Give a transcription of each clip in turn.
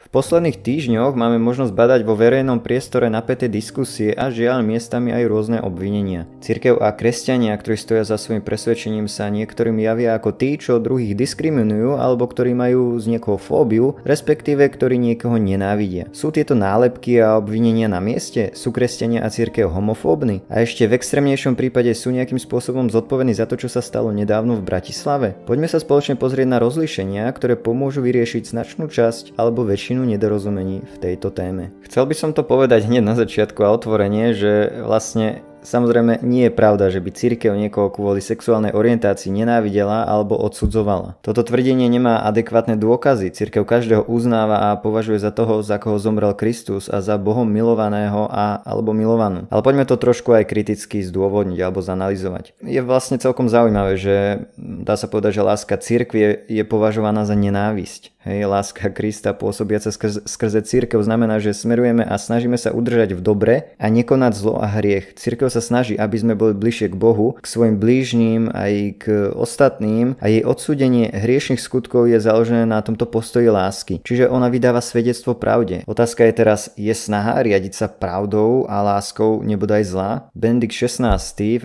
V posledných týždňoch máme možnosť badať vo verejnom priestore napäté diskusie a žiaľ miestami aj rôzne obvinenia. Cirkev a kresťania, ktorí stoja za svojim presvedčením, sa niektorým javia ako tí, čo druhých diskriminujú alebo ktorí majú z niekoho fóbiu, respektíve ktorí niekoho nenávidia. Sú tieto nálepky a obvinenia na mieste? Sú kresťania a cirkev homofóbni? A ešte v extrémnejšom prípade sú nejakým spôsobom zodpovední za to, čo sa stalo nedávno v Bratislave? Poďme sa spoločne pozrieť na rozlíšenia, ktoré pomôžu vyriešiť značnú časť alebo väčšinu väčšinu nedorozumení v tejto téme. Chcel by som to povedať hneď na začiatku a otvorenie, že vlastne Samozrejme, nie je pravda, že by církev niekoho kvôli sexuálnej orientácii nenávidela alebo odsudzovala. Toto tvrdenie nemá adekvátne dôkazy. Církev každého uznáva a považuje za toho, za koho zomrel Kristus a za Bohom milovaného a alebo milovanú. Ale poďme to trošku aj kriticky zdôvodniť alebo zanalizovať. Je vlastne celkom zaujímavé, že dá sa povedať, že láska církve je považovaná za nenávisť. Hej, láska Krista pôsobiaca skrze, skrze církev znamená, že smerujeme a snažíme sa udržať v dobre a nekonať zlo a hriech. Církev sa snaží, aby sme boli bližšie k Bohu, k svojim blížným aj k ostatným a jej odsúdenie hriešných skutkov je založené na tomto postoji lásky. Čiže ona vydáva svedectvo pravde. Otázka je teraz, je snaha riadiť sa pravdou a láskou nebodaj zlá? Bendik 16.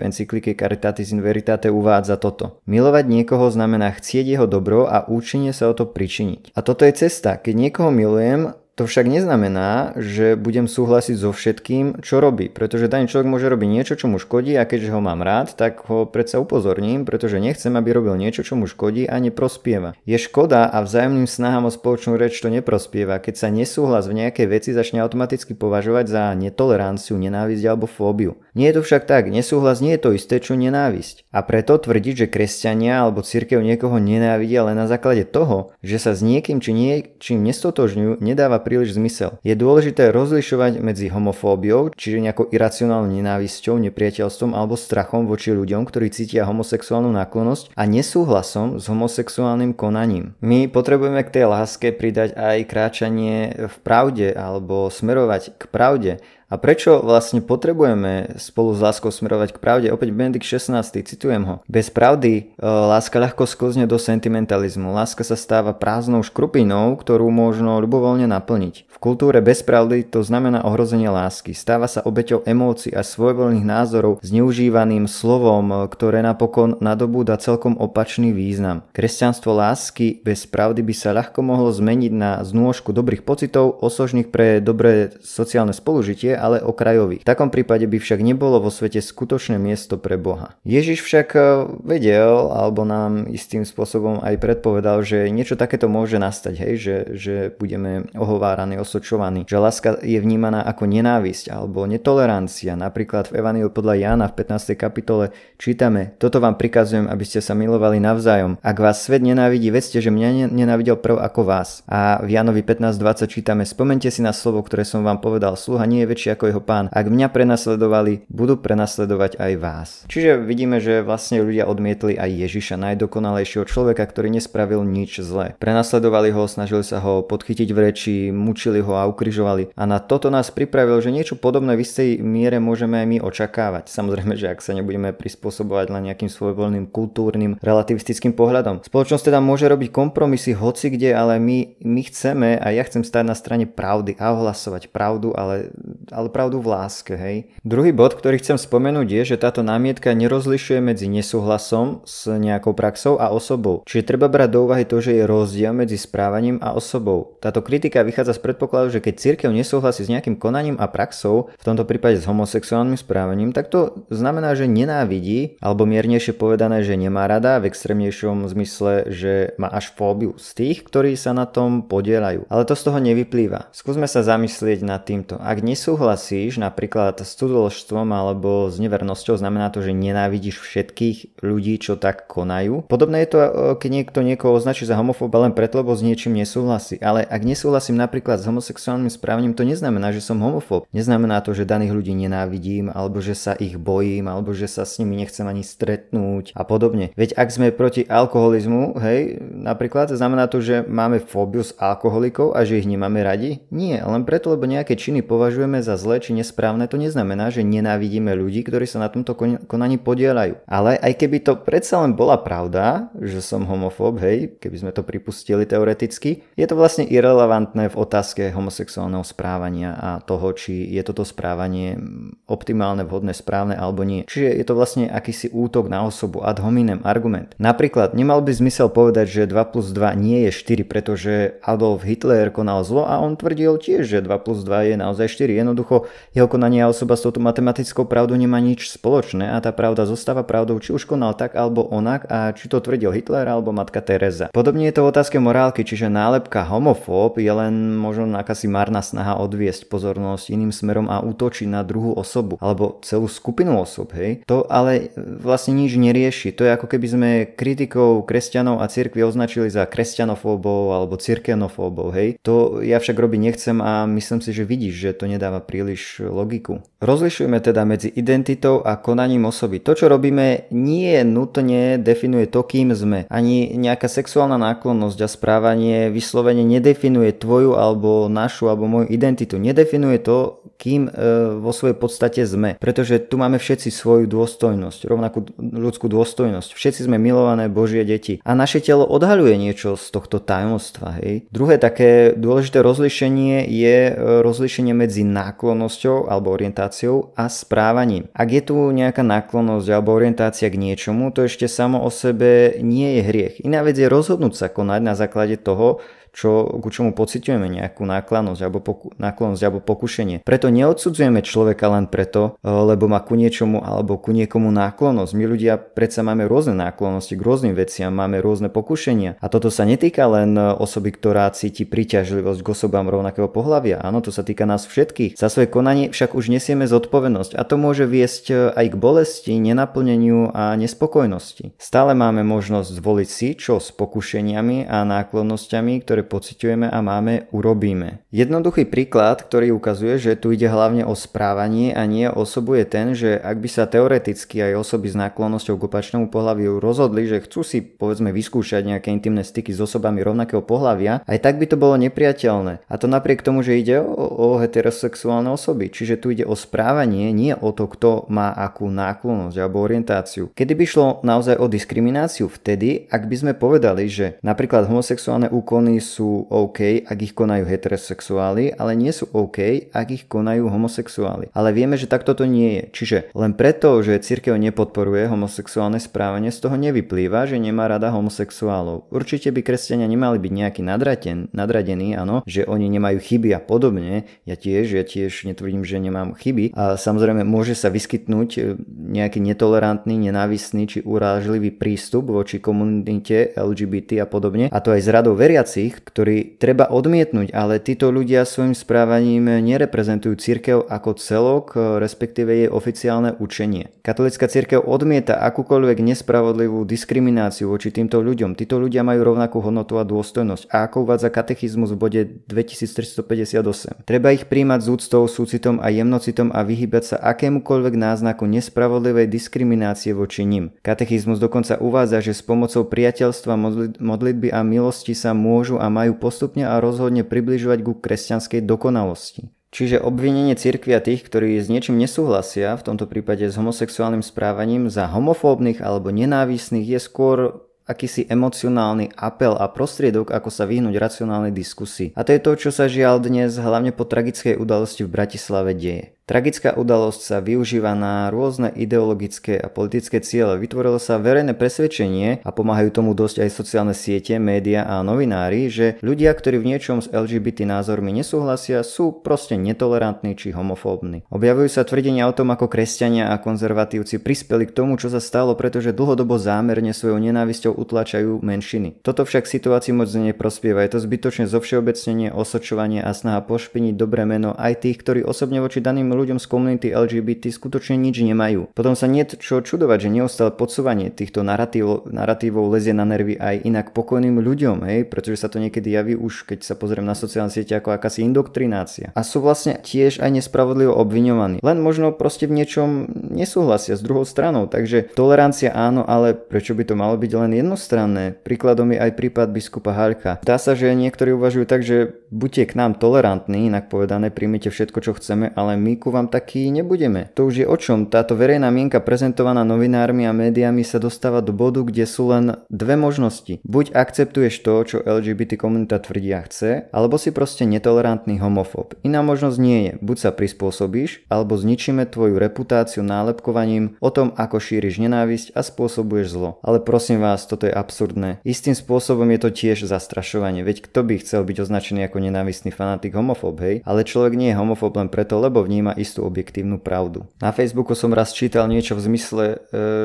v encyklike Caritatis in Veritate uvádza toto. Milovať niekoho znamená chcieť jeho dobro a účinne sa o to pričiniť. A toto je cesta. Keď niekoho milujem to však neznamená, že budem súhlasiť so všetkým, čo robí, pretože daný človek môže robiť niečo, čo mu škodí a keďže ho mám rád, tak ho predsa upozorním, pretože nechcem, aby robil niečo, čo mu škodí a neprospieva. Je škoda a vzájomným snahám o spoločnú reč to neprospieva, keď sa nesúhlas v nejakej veci začne automaticky považovať za netoleranciu, nenávisť alebo fóbiu. Nie je to však tak, nesúhlas nie je to isté, čo nenávisť. A preto tvrdiť, že kresťania alebo církev niekoho nenávidia len na základe toho, že sa s niekým či niečím nestotožňujú, nedáva príliš zmysel. Je dôležité rozlišovať medzi homofóbiou, čiže nejakou iracionálnou nenávisťou, nepriateľstvom alebo strachom voči ľuďom, ktorí cítia homosexuálnu náklonosť a nesúhlasom s homosexuálnym konaním. My potrebujeme k tej láske pridať aj kráčanie v pravde alebo smerovať k pravde, a prečo vlastne potrebujeme spolu s láskou smerovať k pravde? Opäť Benedikt 16. citujem ho. Bez pravdy e, láska ľahko sklzne do sentimentalizmu. Láska sa stáva prázdnou škrupinou, ktorú možno ľubovoľne naplniť. V kultúre bez pravdy to znamená ohrozenie lásky. Stáva sa obeťou emócií a svojvoľných názorov zneužívaným slovom, ktoré napokon nadobúda celkom opačný význam. Kresťanstvo lásky bez pravdy by sa ľahko mohlo zmeniť na znôžku dobrých pocitov, osožných pre dobré sociálne spolužitie ale okrajových. V takom prípade by však nebolo vo svete skutočné miesto pre Boha. Ježiš však e, vedel, alebo nám istým spôsobom aj predpovedal, že niečo takéto môže nastať, hej, že, že budeme ohováraní, osočovaní, že láska je vnímaná ako nenávisť alebo netolerancia. Napríklad v Evaniu podľa Jána v 15. kapitole čítame, toto vám prikazujem, aby ste sa milovali navzájom. Ak vás svet nenávidí, vedzte, že mňa nenávidel prv ako vás. A v Jánovi 15.20 čítame, spomente si na slovo, ktoré som vám povedal, sluha nie je väčší lepší ako jeho pán. Ak mňa prenasledovali, budú prenasledovať aj vás. Čiže vidíme, že vlastne ľudia odmietli aj Ježiša, najdokonalejšieho človeka, ktorý nespravil nič zlé. Prenasledovali ho, snažili sa ho podchytiť v reči, mučili ho a ukrižovali. A na toto nás pripravil, že niečo podobné v istej miere môžeme aj my očakávať. Samozrejme, že ak sa nebudeme prispôsobovať len nejakým svojvoľným kultúrnym relativistickým pohľadom. Spoločnosť teda môže robiť kompromisy hoci kde, ale my, my chceme a ja chcem stať na strane pravdy a ohlasovať pravdu, ale ale pravdu v láske, hej. Druhý bod, ktorý chcem spomenúť je, že táto námietka nerozlišuje medzi nesúhlasom s nejakou praxou a osobou. Čiže treba brať do úvahy to, že je rozdiel medzi správaním a osobou. Táto kritika vychádza z predpokladu, že keď cirkev nesúhlasí s nejakým konaním a praxou, v tomto prípade s homosexuálnym správaním, tak to znamená, že nenávidí, alebo miernejšie povedané, že nemá rada, v extrémnejšom zmysle, že má až fóbiu z tých, ktorí sa na tom podielajú. Ale to z toho nevyplýva. Skúsme sa zamyslieť nad týmto. Ak nesúhlasí nesúhlasíš napríklad s cudzoložstvom alebo s nevernosťou, znamená to, že nenávidíš všetkých ľudí, čo tak konajú. Podobné je to, e, keď niekto niekoho označí za homofóba len preto, lebo s niečím nesúhlasí. Ale ak nesúhlasím napríklad s homosexuálnym správaním, to neznamená, že som homofób. Neznamená to, že daných ľudí nenávidím, alebo že sa ich bojím, alebo že sa s nimi nechcem ani stretnúť a podobne. Veď ak sme proti alkoholizmu, hej, napríklad, znamená to, že máme fóbiu s alkoholikov a že ich nemáme radi? Nie, len preto, lebo nejaké činy považujeme za zlé či nesprávne, to neznamená, že nenávidíme ľudí, ktorí sa na tomto konaní podielajú. Ale aj keby to predsa len bola pravda, že som homofób, hej, keby sme to pripustili teoreticky, je to vlastne irrelevantné v otázke homosexuálneho správania a toho, či je toto správanie optimálne, vhodné, správne alebo nie. Čiže je to vlastne akýsi útok na osobu ad hominem argument. Napríklad nemal by zmysel povedať, že 2 plus 2 nie je 4, pretože Adolf Hitler konal zlo a on tvrdil tiež, že 2 plus 2 je naozaj 4. Jednoducho Jednoducho jeho konanie a osoba s touto matematickou pravdou nemá nič spoločné a tá pravda zostáva pravdou, či už konal tak alebo onak a či to tvrdil Hitler alebo matka Teresa. Podobne je to v otázke morálky, čiže nálepka homofób je len možno akási marná snaha odviesť pozornosť iným smerom a útočiť na druhú osobu alebo celú skupinu osob, hej. To ale vlastne nič nerieši. To je ako keby sme kritikov kresťanov a cirkvi označili za kresťanofóbov alebo cirkenofóbov, hej. To ja však robiť nechcem a myslím si, že vidíš, že to nedáva pri príliš logiku. Rozlišujeme teda medzi identitou a konaním osoby. To, čo robíme, nie nutne definuje to, kým sme. Ani nejaká sexuálna náklonnosť a správanie vyslovene nedefinuje tvoju alebo našu alebo moju identitu. Nedefinuje to, kým e, vo svojej podstate sme. Pretože tu máme všetci svoju dôstojnosť, rovnakú ľudskú dôstojnosť. Všetci sme milované Božie deti. A naše telo odhaľuje niečo z tohto tajomstva. Hej. Druhé také dôležité rozlišenie je e, rozlišenie medzi náklonnosťou alebo orientáciou a správaním. Ak je tu nejaká náklonnosť alebo orientácia k niečomu, to ešte samo o sebe nie je hriech. Iná vec je rozhodnúť sa konať na základe toho, čo, ku čomu pociťujeme nejakú náklonosť alebo, poku, náklonosť alebo pokušenie. Preto neodsudzujeme človeka len preto, eh, lebo má ku niečomu alebo ku niekomu náklonosť. My ľudia predsa máme rôzne náklonosti k rôznym veciam, máme rôzne pokušenia. A toto sa netýka len eh, osoby, ktorá cíti príťažlivosť k osobám rovnakého pohľavia. Áno, to sa týka nás všetkých. Za svoje konanie však už nesieme zodpovednosť a to môže viesť eh, aj k bolesti, nenaplneniu a nespokojnosti. Stále máme možnosť zvoliť si, čo s pokušeniami a náklonnosťami, ktoré pociťujeme a máme, urobíme. Jednoduchý príklad, ktorý ukazuje, že tu ide hlavne o správanie a nie osobu je ten, že ak by sa teoreticky aj osoby s náklonnosťou k opačnému pohľaviu rozhodli, že chcú si povedzme vyskúšať nejaké intimné styky s osobami rovnakého pohľavia, aj tak by to bolo nepriateľné. A to napriek tomu, že ide o, o heterosexuálne osoby. Čiže tu ide o správanie, nie o to, kto má akú náklonnosť alebo orientáciu. Kedy by šlo naozaj o diskrimináciu? Vtedy, ak by sme povedali, že napríklad homosexuálne úkony sú sú OK, ak ich konajú heterosexuáli, ale nie sú OK, ak ich konajú homosexuáli. Ale vieme, že takto to nie je. Čiže len preto, že cirkev nepodporuje homosexuálne správanie, z toho nevyplýva, že nemá rada homosexuálov. Určite by kresťania nemali byť nejaký nadraten, nadradený, áno, že oni nemajú chyby a podobne. Ja tiež, ja tiež netvrdím, že nemám chyby. A samozrejme môže sa vyskytnúť e, nejaký netolerantný, nenávisný či urážlivý prístup voči komunite LGBT a podobne. A to aj z radou veriacich, ktorý treba odmietnúť, ale títo ľudia svojim správaním nereprezentujú církev ako celok, eh, respektíve jej oficiálne učenie. Katolická církev odmieta akúkoľvek nespravodlivú diskrimináciu voči týmto ľuďom. Títo ľudia majú rovnakú hodnotu a dôstojnosť. A ako uvádza katechizmus v bode 2358. Treba ich príjmať s úctou, súcitom a jemnocitom a vyhybať sa akémukoľvek náznaku nespravodlivej diskriminácie voči nim. Katechizmus dokonca uvádza, že s pomocou priateľstva, modlitby a milosti sa môžu a majú postupne a rozhodne približovať ku kresťanskej dokonalosti. Čiže obvinenie cirkvi a tých, ktorí s niečím nesúhlasia, v tomto prípade s homosexuálnym správaním, za homofóbnych alebo nenávisných je skôr akýsi emocionálny apel a prostriedok, ako sa vyhnúť racionálnej diskusii. A to je to, čo sa žiaľ dnes, hlavne po tragickej udalosti v Bratislave, deje. Tragická udalosť sa využíva na rôzne ideologické a politické ciele. Vytvorilo sa verejné presvedčenie a pomáhajú tomu dosť aj sociálne siete, média a novinári, že ľudia, ktorí v niečom s LGBT názormi nesúhlasia, sú proste netolerantní či homofóbni. Objavujú sa tvrdenia o tom, ako kresťania a konzervatívci prispeli k tomu, čo sa stalo, pretože dlhodobo zámerne svojou nenávisťou utlačajú menšiny. Toto však situácii moc neprospieva. Je to zbytočne zovšeobecnenie, osočovanie a snaha pošpiniť dobré meno aj tých, ktorí osobne voči daným ľuďom z komunity LGBT skutočne nič nemajú. Potom sa nie čo čudovať, že neostále podsúvanie týchto narratívov lezie na nervy aj inak pokojným ľuďom, hej, pretože sa to niekedy javí už, keď sa pozriem na sociálne siete ako akási indoktrinácia. A sú vlastne tiež aj nespravodlivo obviňovaní. Len možno proste v niečom nesúhlasia s druhou stranou, takže tolerancia áno, ale prečo by to malo byť len jednostranné? Príkladom je aj prípad biskupa Harka. Dá sa, že niektorí uvažujú tak, že buďte k nám tolerantní, inak povedané, príjmite všetko, čo chceme, ale my mienku vám taký nebudeme. To už je o čom. Táto verejná mienka prezentovaná novinármi a médiami sa dostáva do bodu, kde sú len dve možnosti. Buď akceptuješ to, čo LGBT komunita tvrdia chce, alebo si proste netolerantný homofób. Iná možnosť nie je. Buď sa prispôsobíš, alebo zničíme tvoju reputáciu nálepkovaním o tom, ako šíriš nenávisť a spôsobuješ zlo. Ale prosím vás, toto je absurdné. Istým spôsobom je to tiež zastrašovanie, veď kto by chcel byť označený ako nenávistný fanatik homofób, hej? Ale človek nie je homofób len preto, lebo vníma istú objektívnu pravdu. Na Facebooku som raz čítal niečo v zmysle, e,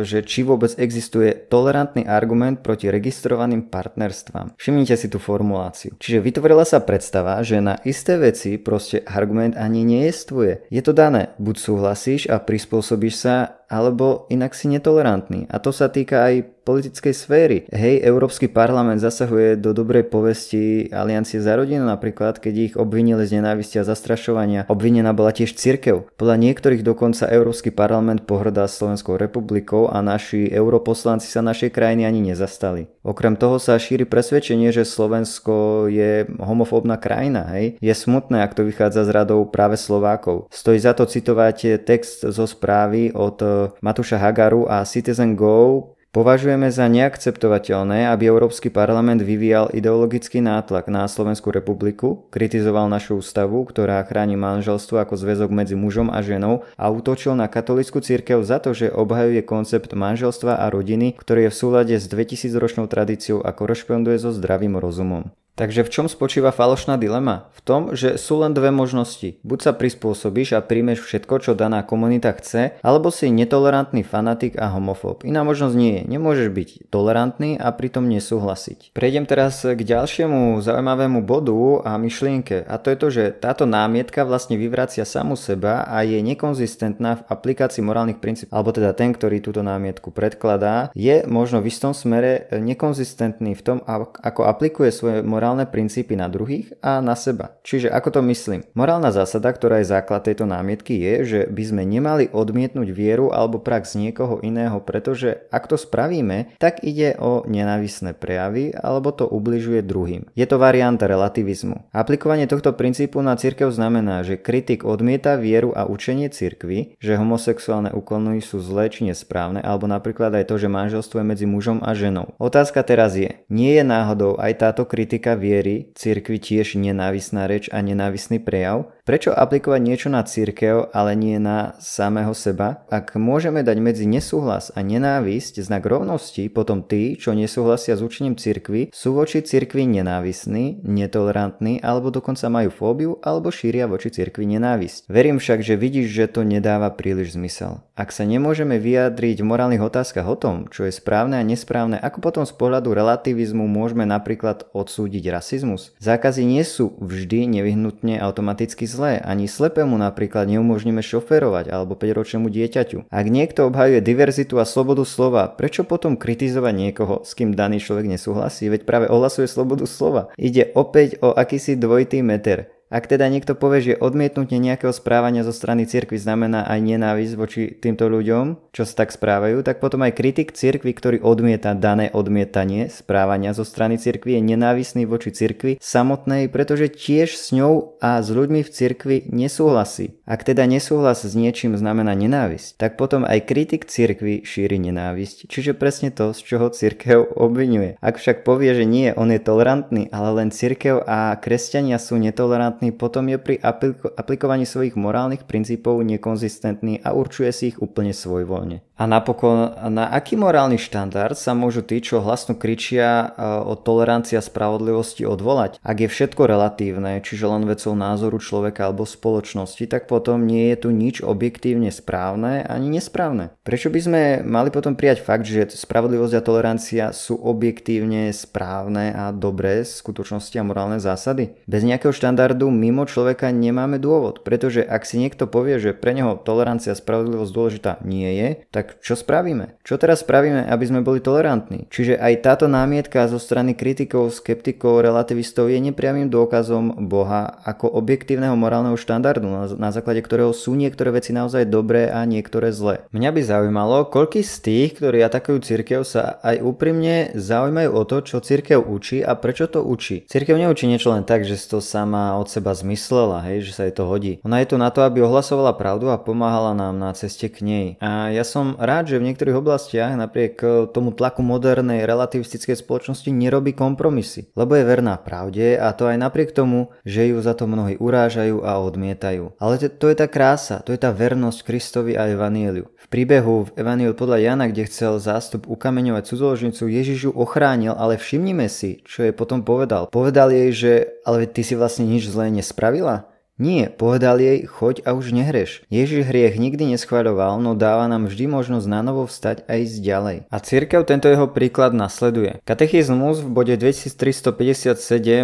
že či vôbec existuje tolerantný argument proti registrovaným partnerstvám. Všimnite si tú formuláciu. Čiže vytvorila sa predstava, že na isté veci proste argument ani nejestvuje. Je to dané, buď súhlasíš a prispôsobíš sa alebo inak si netolerantný. A to sa týka aj politickej sféry. Hej, Európsky parlament zasahuje do dobrej povesti Aliancie za rodinu napríklad, keď ich obvinili z nenávisti a zastrašovania. Obvinená bola tiež cirkev. Podľa niektorých dokonca Európsky parlament pohrdá Slovenskou republikou a naši europoslanci sa našej krajiny ani nezastali. Okrem toho sa šíri presvedčenie, že Slovensko je homofóbna krajina. Hej? Je smutné, ak to vychádza z radou práve Slovákov. Stojí za to citovať text zo správy od Matúša Hagaru a Citizen Go Považujeme za neakceptovateľné, aby Európsky parlament vyvíjal ideologický nátlak na Slovenskú republiku, kritizoval našu ústavu, ktorá chráni manželstvo ako zväzok medzi mužom a ženou a útočil na katolickú cirkev za to, že obhajuje koncept manželstva a rodiny, ktorý je v súlade s 2000-ročnou tradíciou a korešponduje so zdravým rozumom. Takže v čom spočíva falošná dilema? V tom, že sú len dve možnosti. Buď sa prispôsobíš a príjmeš všetko, čo daná komunita chce, alebo si netolerantný fanatik a homofób. Iná možnosť nie je. Nemôžeš byť tolerantný a pritom nesúhlasiť. Prejdem teraz k ďalšiemu zaujímavému bodu a myšlienke. A to je to, že táto námietka vlastne vyvracia samu seba a je nekonzistentná v aplikácii morálnych princípov. Alebo teda ten, ktorý túto námietku predkladá, je možno v istom smere nekonzistentný v tom, ako aplikuje svoje morálne morálne princípy na druhých a na seba. Čiže ako to myslím? Morálna zásada, ktorá je základ tejto námietky je, že by sme nemali odmietnúť vieru alebo prax niekoho iného, pretože ak to spravíme, tak ide o nenávisné prejavy alebo to ubližuje druhým. Je to varianta relativizmu. Aplikovanie tohto princípu na cirkev znamená, že kritik odmieta vieru a učenie cirkvy, že homosexuálne úkony sú zlé či nesprávne, alebo napríklad aj to, že manželstvo je medzi mužom a ženou. Otázka teraz je, nie je náhodou aj táto kritika týka viery, cirkvi tiež nenávisná reč a nenávisný prejav, prečo aplikovať niečo na cirkev, ale nie na samého seba? Ak môžeme dať medzi nesúhlas a nenávisť znak rovnosti, potom tí, čo nesúhlasia s učením cirkvi, sú voči cirkvi nenávisní, netolerantní alebo dokonca majú fóbiu alebo šíria voči cirkvi nenávisť. Verím však, že vidíš, že to nedáva príliš zmysel. Ak sa nemôžeme vyjadriť v morálnych otázkach o tom, čo je správne a nesprávne, ako potom z pohľadu relativizmu môžeme napríklad odsúdiť šíriť rasizmus. Zákazy nie sú vždy nevyhnutne automaticky zlé, ani slepému napríklad neumožníme šoferovať alebo 5-ročnému dieťaťu. Ak niekto obhajuje diverzitu a slobodu slova, prečo potom kritizovať niekoho, s kým daný človek nesúhlasí, veď práve ohlasuje slobodu slova? Ide opäť o akýsi dvojitý meter. Ak teda niekto povie, že odmietnutie nejakého správania zo strany cirkvy znamená aj nenávisť voči týmto ľuďom, čo sa tak správajú, tak potom aj kritik cirkvy, ktorý odmieta dané odmietanie správania zo strany cirkvy, je nenávisný voči cirkvi samotnej, pretože tiež s ňou a s ľuďmi v cirkvi nesúhlasí. Ak teda nesúhlas s niečím znamená nenávisť, tak potom aj kritik cirkvi šíri nenávisť, čiže presne to, z čoho cirkev obvinuje. Ak však povie, že nie, on je tolerantný, ale len cirkev a kresťania sú netolerantní, relevantný, potom je pri apliko- aplikovaní svojich morálnych princípov nekonzistentný a určuje si ich úplne svojvoľne. A napokon, na aký morálny štandard sa môžu tí, čo hlasno kričia e, o tolerancii a spravodlivosti odvolať? Ak je všetko relatívne, čiže len vecou názoru človeka alebo spoločnosti, tak potom nie je tu nič objektívne správne ani nesprávne. Prečo by sme mali potom prijať fakt, že spravodlivosť a tolerancia sú objektívne správne a dobré skutočnosti a morálne zásady? Bez nejakého štandardu mimo človeka nemáme dôvod, pretože ak si niekto povie, že pre neho tolerancia a spravodlivosť dôležitá nie je, tak čo spravíme? Čo teraz spravíme, aby sme boli tolerantní? Čiže aj táto námietka zo strany kritikov, skeptikov, relativistov je nepriamým dôkazom Boha ako objektívneho morálneho štandardu, na základe ktorého sú niektoré veci naozaj dobré a niektoré zlé. Mňa by zaujímalo, koľký z tých, ktorí atakujú cirkev, sa aj úprimne zaujímajú o to, čo cirkev učí a prečo to učí. Cirkev neučí niečo len tak, že to sama od seba seba zmyslela, hej, že sa jej to hodí. Ona je tu na to, aby ohlasovala pravdu a pomáhala nám na ceste k nej. A ja som rád, že v niektorých oblastiach napriek e, tomu tlaku modernej relativistickej spoločnosti nerobí kompromisy, lebo je verná pravde a to aj napriek tomu, že ju za to mnohí urážajú a odmietajú. Ale to, to je tá krása, to je tá vernosť Kristovi a Evanieliu. V príbehu v Evanieliu podľa Jana, kde chcel zástup ukameňovať cudzoložnicu, Ježiš ju ochránil, ale všimnime si, čo je potom povedal. Povedal jej, že ale ty si vlastne nič zlé zlé nespravila? Nie, povedal jej, choď a už nehreš. Ježiš hriech nikdy neschvaľoval, no dáva nám vždy možnosť novo vstať a ísť ďalej. A církev tento jeho príklad nasleduje. Katechizmus v bode 2357 eh,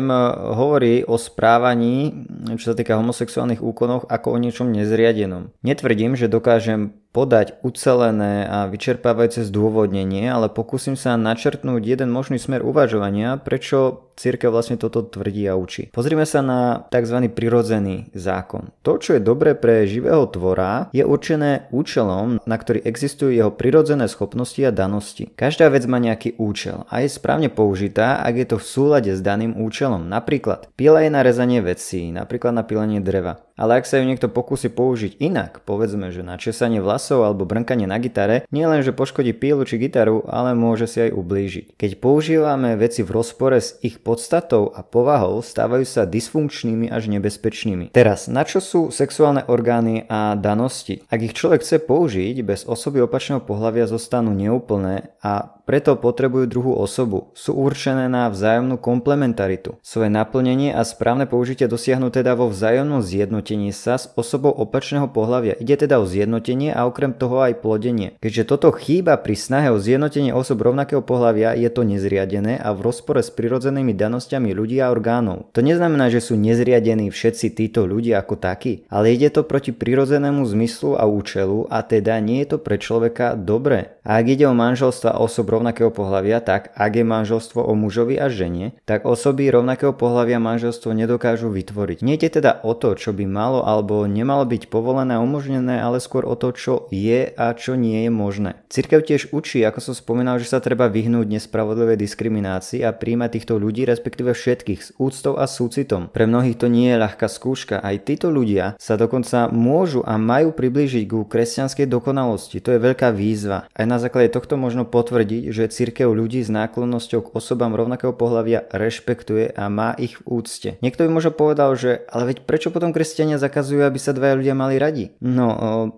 hovorí o správaní, čo sa týka homosexuálnych úkonoch, ako o niečom nezriadenom. Netvrdím, že dokážem podať ucelené a vyčerpávajúce zdôvodnenie, ale pokúsim sa načrtnúť jeden možný smer uvažovania, prečo církev vlastne toto tvrdí a učí. Pozrime sa na tzv. prirodzený zákon. To, čo je dobré pre živého tvora, je určené účelom, na ktorý existujú jeho prirodzené schopnosti a danosti. Každá vec má nejaký účel a je správne použitá, ak je to v súlade s daným účelom. Napríklad, pila je na rezanie vecí, napríklad na pilenie dreva ale ak sa ju niekto pokúsi použiť inak, povedzme, že na česanie vlasov alebo brnkanie na gitare, len, že poškodí pílu či gitaru, ale môže si aj ublížiť. Keď používame veci v rozpore s ich podstatou a povahou, stávajú sa dysfunkčnými až nebezpečnými. Teraz, na čo sú sexuálne orgány a danosti? Ak ich človek chce použiť, bez osoby opačného pohľavia zostanú neúplné a preto potrebujú druhú osobu. Sú určené na vzájomnú komplementaritu. Svoje naplnenie a správne použitie dosiahnu teda vo vzájomnom zjednotení sa s osobou opačného pohľavia. Ide teda o zjednotenie a okrem toho aj plodenie. Keďže toto chýba pri snahe o zjednotenie osob rovnakého pohľavia, je to nezriadené a v rozpore s prirodzenými danosťami ľudí a orgánov. To neznamená, že sú nezriadení všetci títo ľudia ako takí, ale ide to proti prirodzenému zmyslu a účelu a teda nie je to pre človeka dobré. A ak ide o manželstva osob rovnakého pohľavia, tak ak je manželstvo o mužovi a žene, tak osoby rovnakého pohľavia manželstvo nedokážu vytvoriť. Nejde teda o to, čo by malo alebo nemalo byť povolené a umožnené, ale skôr o to, čo je a čo nie je možné. Cirkev tiež učí, ako som spomínal, že sa treba vyhnúť nespravodlivej diskriminácii a príjmať týchto ľudí, respektíve všetkých, s úctou a súcitom. Pre mnohých to nie je ľahká skúška, aj títo ľudia sa dokonca môžu a majú priblížiť ku kresťanskej dokonalosti. To je veľká výzva. Aj na základe tohto možno potvrdiť, že cirkev ľudí s náklonnosťou k osobám rovnakého pohľavia rešpektuje a má ich v úcte. Niekto by možno povedal, že ale veď prečo potom kresťania zakazujú, aby sa dvaja ľudia mali radi? No,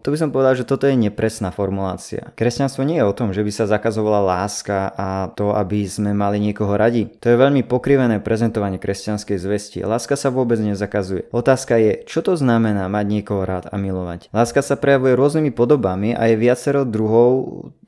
to by som povedal, že toto je nepresná formulácia. Kresťanstvo nie je o tom, že by sa zakazovala láska a to, aby sme mali niekoho radi. To je veľmi pokrivené prezentovanie kresťanskej zvesti. Láska sa vôbec nezakazuje. Otázka je, čo to znamená mať niekoho rád a milovať. Láska sa prejavuje rôznymi podobami a je viacero druhov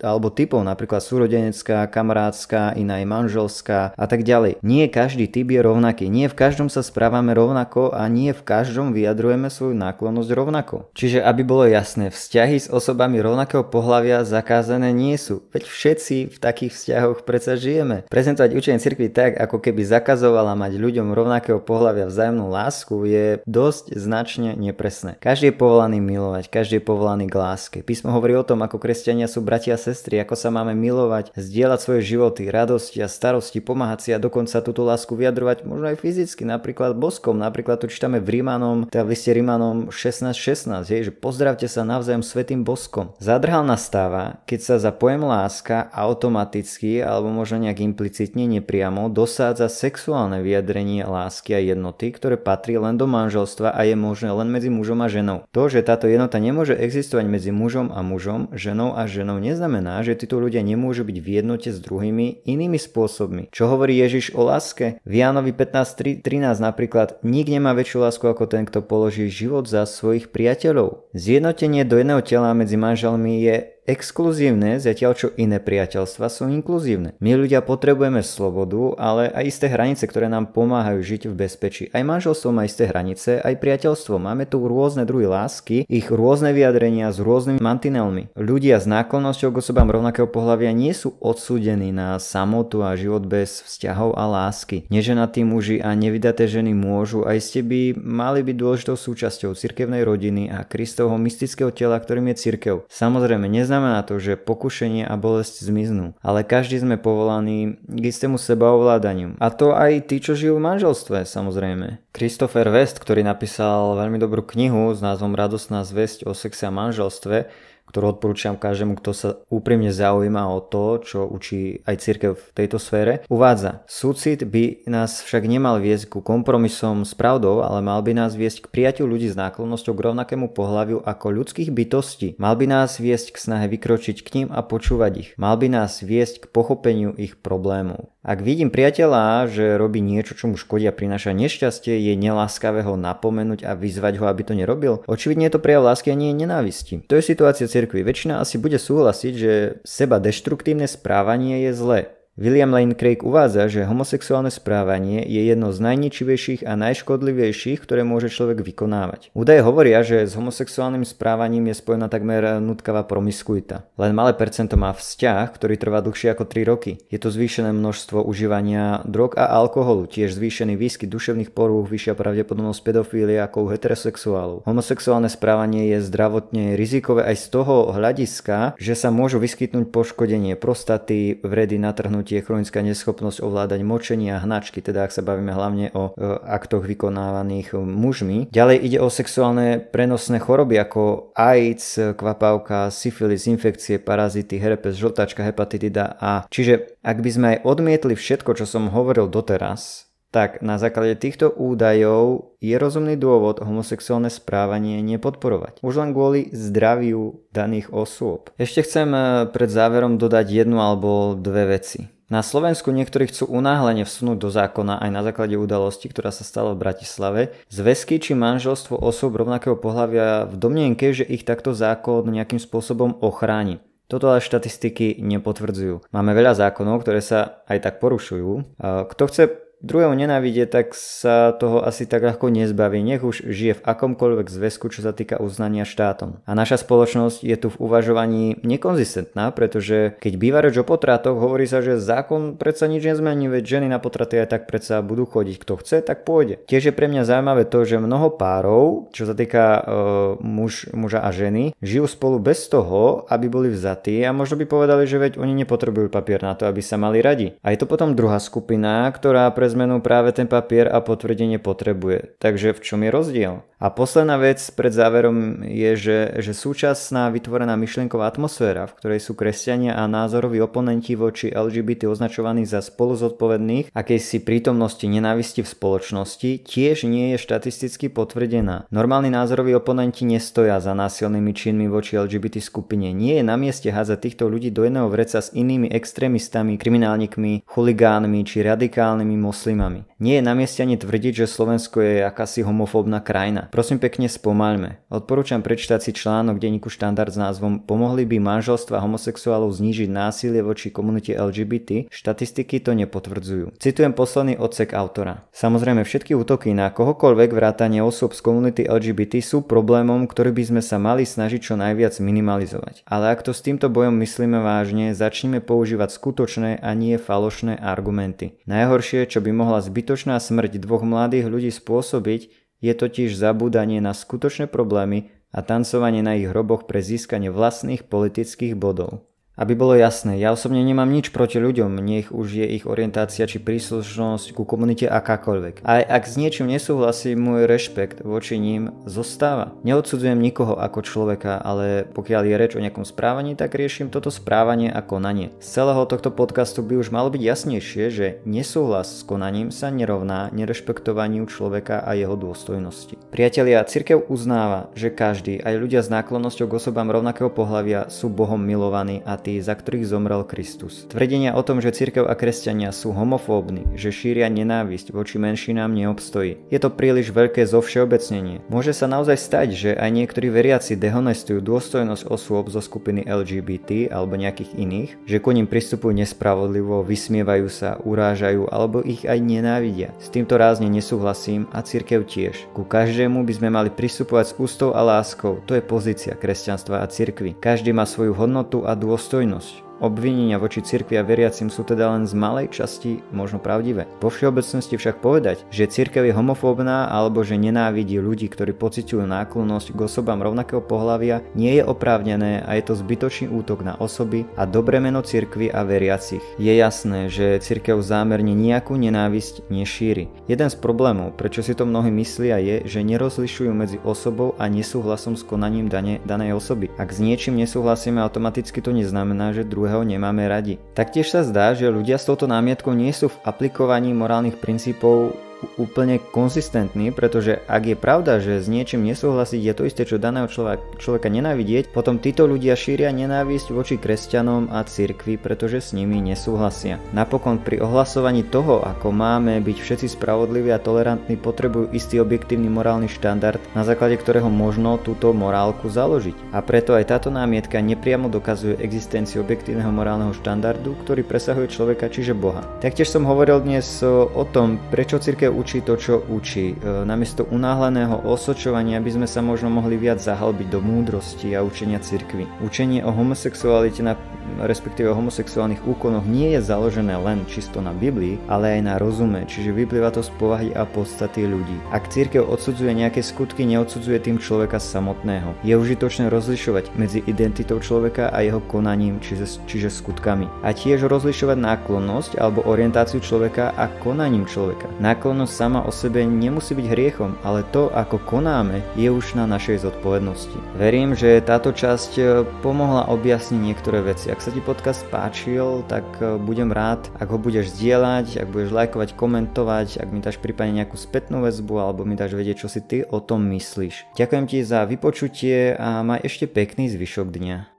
alebo typov, napríklad súrodenie spoločenská, kamarátska, iná je manželská a tak ďalej. Nie každý typ je rovnaký, nie v každom sa správame rovnako a nie v každom vyjadrujeme svoju náklonnosť rovnako. Čiže aby bolo jasné, vzťahy s osobami rovnakého pohľavia zakázané nie sú, veď všetci v takých vzťahoch predsa žijeme. Prezentovať učenie cirkvi tak, ako keby zakazovala mať ľuďom rovnakého pohľavia vzájomnú lásku je dosť značne nepresné. Každý je povolaný milovať, každý je povolaný k láske. Písmo hovorí o tom, ako kresťania sú bratia a sestry, ako sa máme milovať, Zdieľať svoje životy, radosti a starosti, pomáhať si a dokonca túto lásku vyjadrovať možno aj fyzicky, napríklad boskom, napríklad to čítame v Rímanom, teda v liste Rímanom 16.16, že pozdravte sa navzájom svetým boskom. Zadrhal nastáva, keď sa za pojem láska automaticky alebo možno nejak implicitne nepriamo dosádza sexuálne vyjadrenie lásky a jednoty, ktoré patrí len do manželstva a je možné len medzi mužom a ženou. To, že táto jednota nemôže existovať medzi mužom a mužom, ženou a ženou neznamená, že títo ľudia nemôžu byť v jednote s druhými inými spôsobmi. Čo hovorí Ježiš o láske? V Jánovi 15.13 napríklad Nik nemá väčšiu lásku ako ten, kto položí život za svojich priateľov. Zjednotenie do jedného tela medzi manželmi je exkluzívne, zatiaľ čo iné priateľstva sú inkluzívne. My ľudia potrebujeme slobodu, ale aj isté hranice, ktoré nám pomáhajú žiť v bezpečí. Aj manželstvo má isté hranice, aj priateľstvo. Máme tu rôzne druhy lásky, ich rôzne vyjadrenia s rôznymi mantinelmi. Ľudia s náklonnosťou k osobám rovnakého pohľavia nie sú odsúdení na samotu a život bez vzťahov a lásky. Neženatí muži a nevydaté ženy môžu aj ste by mali byť dôležitou súčasťou cirkevnej rodiny a Kristovho mystického tela, ktorým je cirkev. Samozrejme, neznám neznamená to, že pokušenie a bolesť zmiznú, ale každý sme povolaní k istému sebaovládaniu. A to aj tí, čo žijú v manželstve, samozrejme. Christopher West, ktorý napísal veľmi dobrú knihu s názvom Radosná zväzť o sexe a manželstve, ktorú odporúčam každému, kto sa úprimne zaujíma o to, čo učí aj církev v tejto sfére, uvádza, súcit by nás však nemal viesť ku kompromisom s pravdou, ale mal by nás viesť k prijatiu ľudí s náklonnosťou k rovnakému pohľaviu ako ľudských bytostí. Mal by nás viesť k snahe vykročiť k ním a počúvať ich. Mal by nás viesť k pochopeniu ich problémov. Ak vidím priateľa, že robí niečo, čo mu škodí a prináša nešťastie, je neláskavé ho napomenúť a vyzvať ho, aby to nerobil. Očividne je to prejav lásky a nie nenávisti. To je situácia cirkvi. Väčšina asi bude súhlasiť, že seba deštruktívne správanie je zlé. William Lane Craig uvádza, že homosexuálne správanie je jedno z najničivejších a najškodlivejších, ktoré môže človek vykonávať. Údaje hovoria, že s homosexuálnym správaním je spojená takmer nutkavá promiskuita. Len malé percento má vzťah, ktorý trvá dlhšie ako 3 roky. Je to zvýšené množstvo užívania drog a alkoholu, tiež zvýšený výskyt duševných porúch, vyššia pravdepodobnosť pedofílie ako u heterosexuálov. Homosexuálne správanie je zdravotne rizikové aj z toho hľadiska, že sa môžu vyskytnúť poškodenie prostaty, vredy, natrhnúť vyplynutie, chronická neschopnosť ovládať močenie a hnačky, teda ak sa bavíme hlavne o e, aktoch vykonávaných e, mužmi. Ďalej ide o sexuálne prenosné choroby ako AIDS, kvapavka, syfilis, infekcie, parazity, herpes, žltačka, hepatitida A. Čiže ak by sme aj odmietli všetko, čo som hovoril doteraz, tak na základe týchto údajov je rozumný dôvod homosexuálne správanie nepodporovať. Už len kvôli zdraviu daných osôb. Ešte chcem e, pred záverom dodať jednu alebo dve veci. Na Slovensku niektorí chcú unáhlene vsunúť do zákona aj na základe udalosti, ktorá sa stala v Bratislave, zväzky či manželstvo osôb rovnakého pohľavia v domnienke, že ich takto zákon nejakým spôsobom ochráni. Toto ale štatistiky nepotvrdzujú. Máme veľa zákonov, ktoré sa aj tak porušujú. E, kto chce druhého nenávidie, tak sa toho asi tak ľahko nezbaví, nech už žije v akomkoľvek zväzku, čo sa týka uznania štátom. A naša spoločnosť je tu v uvažovaní nekonzistentná, pretože keď býva reč o potratoch, hovorí sa, že zákon predsa nič nezmení, veď ženy na potraty aj tak predsa budú chodiť, kto chce, tak pôjde. Tiež je pre mňa zaujímavé to, že mnoho párov, čo sa týka e, muž, muža a ženy, žijú spolu bez toho, aby boli vzatí a možno by povedali, že veď oni nepotrebujú papier na to, aby sa mali radi. A je to potom druhá skupina, ktorá pre zmenu práve ten papier a potvrdenie potrebuje. Takže v čom je rozdiel? A posledná vec pred záverom je, že, že súčasná vytvorená myšlienková atmosféra, v ktorej sú kresťania a názoroví oponenti voči LGBT označovaní za spoluzodpovedných, akejsi prítomnosti nenávisti v spoločnosti, tiež nie je štatisticky potvrdená. Normálni názoroví oponenti nestoja za násilnými činmi voči LGBT skupine. Nie je na mieste házať týchto ľudí do jedného vreca s inými extrémistami, kriminálnikmi, chuligánmi či radikálnymi moslimami moslimami. Nie je na mieste ani tvrdiť, že Slovensko je akási homofóbna krajina. Prosím pekne spomaľme. Odporúčam prečítať si článok denníku štandard s názvom Pomohli by manželstva homosexuálov znížiť násilie voči komunite LGBT? Štatistiky to nepotvrdzujú. Citujem posledný odsek autora. Samozrejme všetky útoky na kohokoľvek vrátanie osôb z komunity LGBT sú problémom, ktorý by sme sa mali snažiť čo najviac minimalizovať. Ale ak to s týmto bojom myslíme vážne, začneme používať skutočné a nie falošné argumenty. Najhoršie, čo by by mohla zbytočná smrť dvoch mladých ľudí spôsobiť, je totiž zabúdanie na skutočné problémy a tancovanie na ich hroboch pre získanie vlastných politických bodov. Aby bolo jasné, ja osobne nemám nič proti ľuďom, nech už je ich orientácia či príslušnosť ku komunite akákoľvek. Aj ak s niečím nesúhlasí, môj rešpekt voči ním zostáva. Neodsudzujem nikoho ako človeka, ale pokiaľ je reč o nejakom správaní, tak riešim toto správanie a konanie. Z celého tohto podcastu by už malo byť jasnejšie, že nesúhlas s konaním sa nerovná nerešpektovaniu človeka a jeho dôstojnosti. Priatelia, cirkev uznáva, že každý, aj ľudia s náklonnosťou k osobám rovnakého pohľavia sú Bohom milovaní a tí tí, za ktorých zomrel Kristus. Tvrdenia o tom, že cirkev a kresťania sú homofóbni, že šíria nenávisť voči menšinám neobstojí. Je to príliš veľké zo všeobecnenie. Môže sa naozaj stať, že aj niektorí veriaci dehonestujú dôstojnosť osôb zo skupiny LGBT alebo nejakých iných, že ku ním pristupujú nespravodlivo, vysmievajú sa, urážajú alebo ich aj nenávidia. S týmto rázne nesúhlasím a cirkev tiež. Ku každému by sme mali pristupovať s ústou a láskou. To je pozícia kresťanstva a cirkvi. Každý má svoju hodnotu a dôstojnosť Inácio. Obvinenia voči cirkvi a veriacim sú teda len z malej časti možno pravdivé. Vo všeobecnosti však povedať, že cirkev je homofóbna alebo že nenávidí ľudí, ktorí pociťujú náklonnosť k osobám rovnakého pohlavia, nie je oprávnené a je to zbytočný útok na osoby a dobré meno cirkvi a veriacich. Je jasné, že cirkev zámerne nejakú nenávisť nešíri. Jeden z problémov, prečo si to mnohí myslia, je, že nerozlišujú medzi osobou a nesúhlasom s konaním dane, danej osoby. Ak s niečím nesúhlasíme, automaticky to neznamená, že druhé druhého nemáme radi. Taktiež sa zdá, že ľudia s touto námietkou nie sú v aplikovaní morálnych princípov úplne konzistentný, pretože ak je pravda, že s niečím nesúhlasiť je to isté, čo daného človeka, človeka nenávidieť, potom títo ľudia šíria nenávisť voči kresťanom a cirkvi, pretože s nimi nesúhlasia. Napokon pri ohlasovaní toho, ako máme byť všetci spravodliví a tolerantní, potrebujú istý objektívny morálny štandard, na základe ktorého možno túto morálku založiť. A preto aj táto námietka nepriamo dokazuje existenciu objektívneho morálneho štandardu, ktorý presahuje človeka, čiže Boha. Taktiež som hovoril dnes o tom, prečo cirkev učí to, čo učí. E, namiesto unáhleného osočovania by sme sa možno mohli viac zahalbiť do múdrosti a učenia cirkvy. Učenie o homosexualite, na, respektíve o homosexuálnych úkonoch nie je založené len čisto na Biblii, ale aj na rozume, čiže vyplýva to z povahy a podstaty ľudí. Ak církev odsudzuje nejaké skutky, neodsudzuje tým človeka samotného. Je užitočné rozlišovať medzi identitou človeka a jeho konaním, čiže, čiže skutkami. A tiež rozlišovať náklonnosť alebo orientáciu človeka a konaním človeka. Náklonnosť zodpovednosť sama o sebe nemusí byť hriechom, ale to, ako konáme, je už na našej zodpovednosti. Verím, že táto časť e, pomohla objasniť niektoré veci. Ak sa ti podcast páčil, tak e, budem rád, ak ho budeš zdieľať, ak budeš lajkovať, komentovať, ak mi dáš prípadne nejakú spätnú väzbu alebo mi dáš vedieť, čo si ty o tom myslíš. Ďakujem ti za vypočutie a maj ešte pekný zvyšok dňa.